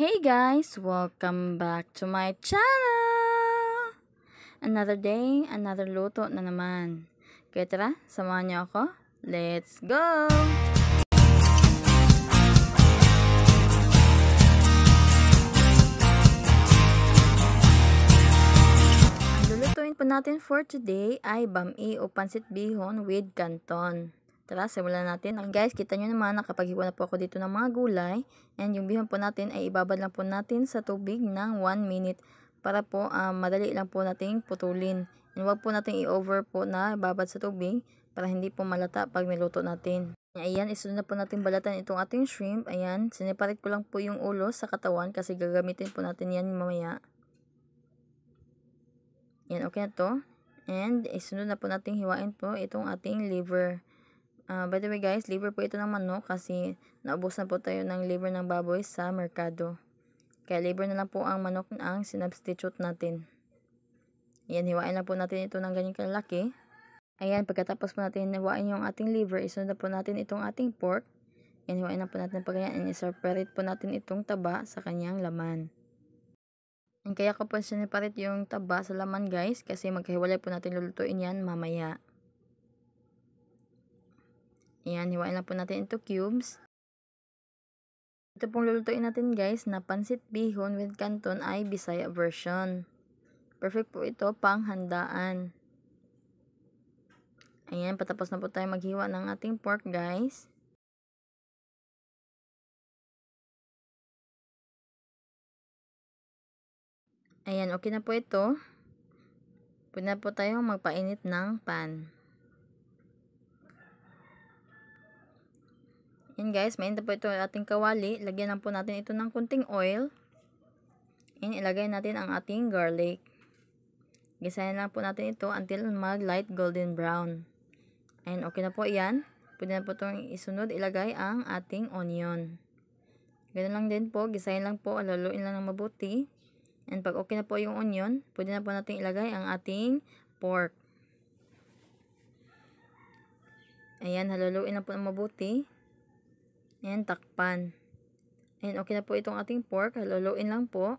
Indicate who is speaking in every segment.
Speaker 1: Hey guys, welcome back to my channel! Another day, another luto na naman. Kaya tara, samahan niyo ako. Let's go! Ang lulutuin po natin for today ay bami o pansit bihon with canton. Tara, simulan natin. Okay guys, kita nyo naman, nakapaghiwa na po ako dito ng mga gulay. And yung bihon po natin ay ibabad lang po natin sa tubig ng 1 minute para po um, madali lang po nating putulin. And wag po natin i-over po na ibabad sa tubig para hindi po malata pag niluto natin. Ayan, isunod na po natin balatan itong ating shrimp. Ayan, siniparate ko lang po yung ulo sa katawan kasi gagamitin po natin yan mamaya. Ayan, okay na to. And isunod na po natin hiwain po itong ating liver. Uh, by the way guys, liver po ito ng manok kasi naubos na po tayo ng liver ng baboy sa merkado. Kaya liver na lang po ang manok na ang sinubstitute natin. Ayan, hiwain na po natin ito ng ganyan kalaki. Ayan, pagkatapos po natin hiwain yung ating liver, isunod na po natin itong ating pork. Ayan, hiwain na po natin pag ganyan and separate po natin itong taba sa kanyang laman. And kaya ko po siniparate yung taba sa laman guys kasi magkahiwalay po natin lulutuin yan mamaya. Ayan, hiwain lang po natin into cubes. Ito pong lulutuin natin guys na pansit bihon with canton ay Bisaya version. Perfect po ito pang handaan. Ayan, patapos na po tayo maghiwa ng ating pork guys. Ayan, okay na po ito. Pwede na po tayo magpainit ng pan. Yan guys, mainit na po ito ating kawali. Lagyan lang po natin ito ng kunting oil. Yan, ilagay natin ang ating garlic. Gisahin lang po natin ito until mag-light golden brown. Ayan, okay na po yan. Pwede na po itong isunod, ilagay ang ating onion. Ganun lang din po, gisahin lang po, alaluin lang ng mabuti. And pag okay na po yung onion, pwede na po natin ilagay ang ating pork. Ayan, halaluin na po ng mabuti. Ayan, takpan. Ayan, okay na po itong ating pork. Haloloin lang po.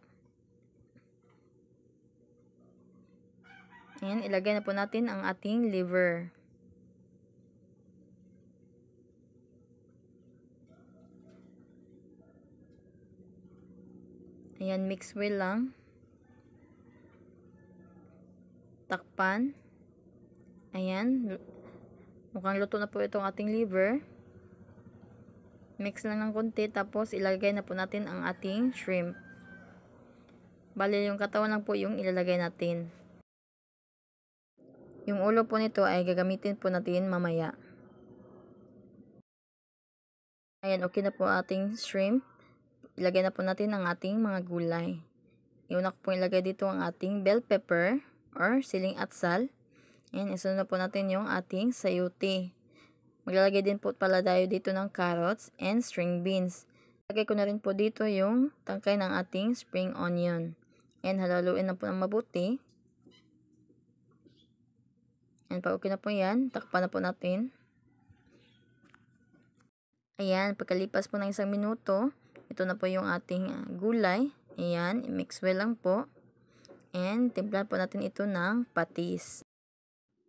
Speaker 1: Ayan, ilagay na po natin ang ating liver. Ayan, mix well lang. Takpan. Ayan. Mukhang luto na po itong ating liver. Mix lang ng konti tapos ilagay na po natin ang ating shrimp. Bali yung katawan lang po yung ilalagay natin. Yung ulo po nito ay gagamitin po natin mamaya. Ayan, okay na po ating shrimp. Ilagay na po natin ang ating mga gulay. Iuna ko po ilagay dito ang ating bell pepper or siling atsal. Ayan, isunod na po natin yung ating sayote. Maglalagay din po pala tayo dito ng carrots and string beans. Lagay ko na rin po dito yung tangkay ng ating spring onion. And halaluin na po ng mabuti. And pag okay na po yan, takpan na po natin. Ayan, pagkalipas po ng isang minuto, ito na po yung ating ah, gulay. Ayan, mix well lang po. And timplan po natin ito ng patis.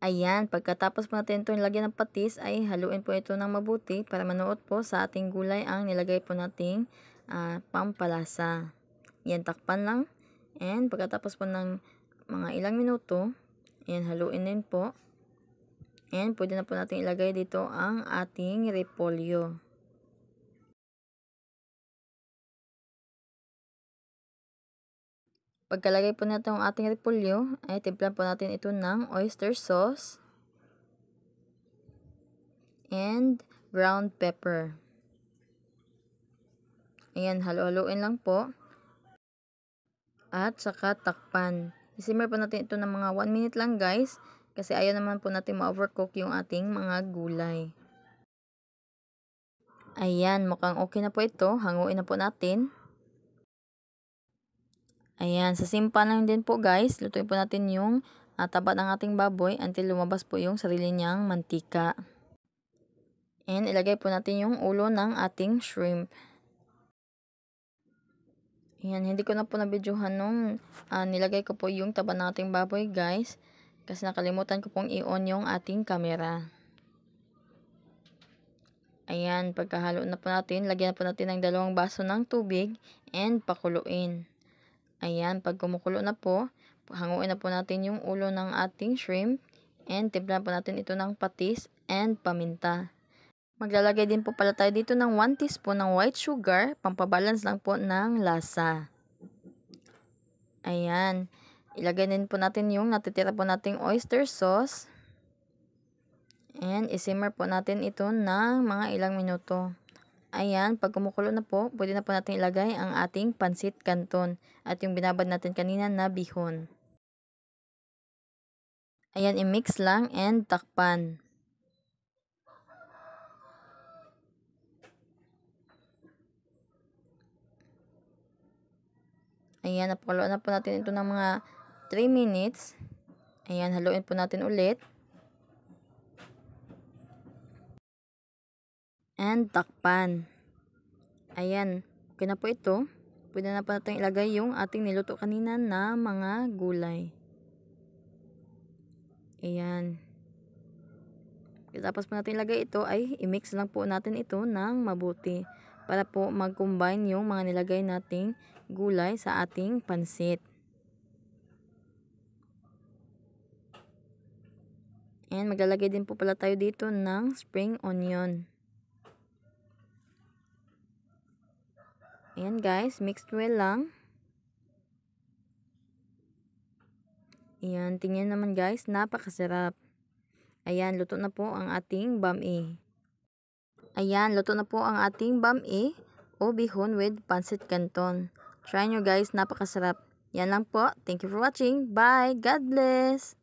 Speaker 1: Ayan, pagkatapos po natin itong lagyan ng patis ay haluin po ito ng mabuti para manuot po sa ating gulay ang nilagay po nating uh, pampalasa. Ayan, takpan lang. And pagkatapos po ng mga ilang minuto, ayan, haluin din po. And pwede na po natin ilagay dito ang ating repolyo. Pagkalagay po natin ang ating repolyo, ay timplan po natin ito ng oyster sauce and ground pepper. Ayan, halo-haloin lang po. At saka takpan. Isimmer po natin ito ng mga 1 minute lang guys. Kasi ayaw naman po natin ma-overcook yung ating mga gulay. Ayan, mukhang okay na po ito. Hanguin na po natin. Ayan, sa simpa lang din po guys, lutuin po natin yung uh, tapat ng ating baboy until lumabas po yung sarili niyang mantika. And ilagay po natin yung ulo ng ating shrimp. Ayan, hindi ko na po nabidyohan nung uh, nilagay ko po yung taba ng ating baboy guys. Kasi nakalimutan ko pong i-on yung ating camera. Ayan, pagkahalo na po natin, lagyan na po natin ng dalawang baso ng tubig and pakuluin. Ayan, pag kumukulo na po, hanguin na po natin yung ulo ng ating shrimp and timplan po natin ito ng patis and paminta. Maglalagay din po pala tayo dito ng 1 teaspoon ng white sugar, pampabalance lang po ng lasa. Ayan, ilagay din po natin yung natitira po nating oyster sauce and isimmer po natin ito ng mga ilang minuto. Ayan, pag kumukulo na po, pwede na po natin ilagay ang ating pansit canton at yung binabad natin kanina na bihon. Ayan, i-mix lang and takpan. Ayan, napakuloan na po natin ito ng mga 3 minutes. Ayan, haluin po natin ulit. and takpan. Ayan, okay na po ito. Pwede na po natin ilagay yung ating niluto kanina na mga gulay. Ayan. Tapos po natin ilagay ito ay i-mix lang po natin ito ng mabuti para po mag-combine yung mga nilagay nating gulay sa ating pansit. And maglalagay din po pala tayo dito ng spring onion. Ayan guys, mixed well lang. Ayan, tingnan naman guys, napakasarap. Ayan, luto na po ang ating bami. Eh. Ayan, luto na po ang ating bami eh. o bihon with pancit canton. Try nyo guys, napakasarap. Yan lang po. Thank you for watching. Bye. God bless.